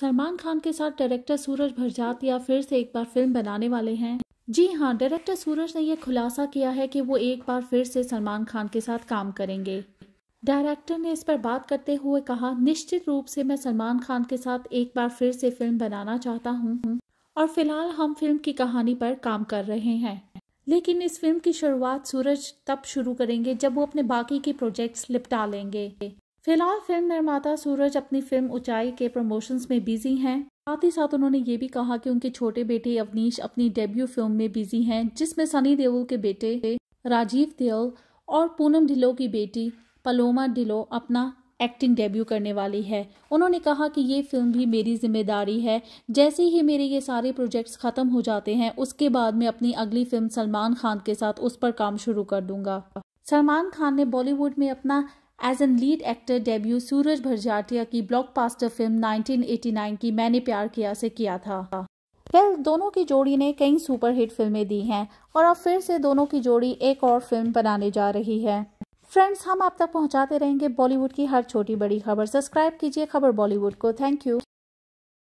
सलमान खान के साथ डायरेक्टर सूरज भरजात या फिर से एक बार फिल्म बनाने वाले हैं जी हाँ डायरेक्टर सूरज ने यह खुलासा किया है कि वो एक बार फिर से सलमान खान के साथ काम करेंगे डायरेक्टर ने इस पर बात करते हुए कहा निश्चित रूप से मैं सलमान खान के साथ एक बार फिर से फिल्म बनाना चाहता हूँ और फिलहाल हम फिल्म की कहानी पर काम कर रहे हैं लेकिन इस फिल्म की शुरुआत सूरज तब शुरू करेंगे जब वो अपने बाकी के प्रोजेक्ट्स निपटा लेंगे फिलहाल फिल्म निर्माता सूरज अपनी फिल्म ऊंचाई के प्रमोशंस में बिजी हैं साथ ही साथ उन्होंने ये भी कहा कि उनके छोटे बेटे अवनीश अपनी डेब्यू फिल्म में बिजी हैं जिसमें सनी देओल के बेटे राजीव देओल और पूनम ढिलो की बेटी पलोमा ढिलो अपना एक्टिंग डेब्यू करने वाली है उन्होंने कहा कि ये फिल्म भी मेरी जिम्मेदारी है जैसे ही मेरे ये सारे प्रोजेक्ट्स ख़त्म हो जाते हैं उसके बाद मैं अपनी अगली फिल्म सलमान खान के साथ उस पर काम शुरू कर दूंगा सलमान खान ने बॉलीवुड में अपना as a lead actor debut Sooraj Barjatya की पास्टर फिल्म 1989 की मैंने प्यार किया से किया था वेल दोनों की जोड़ी ने कई सुपरहिट फिल्में दी हैं और अब फिर से दोनों की जोड़ी एक और फिल्म बनाने जा रही है फ्रेंड्स हम आप तक पहुंचाते रहेंगे बॉलीवुड की हर छोटी बड़ी खबर सब्सक्राइब कीजिए खबर बॉलीवुड को थैंक यू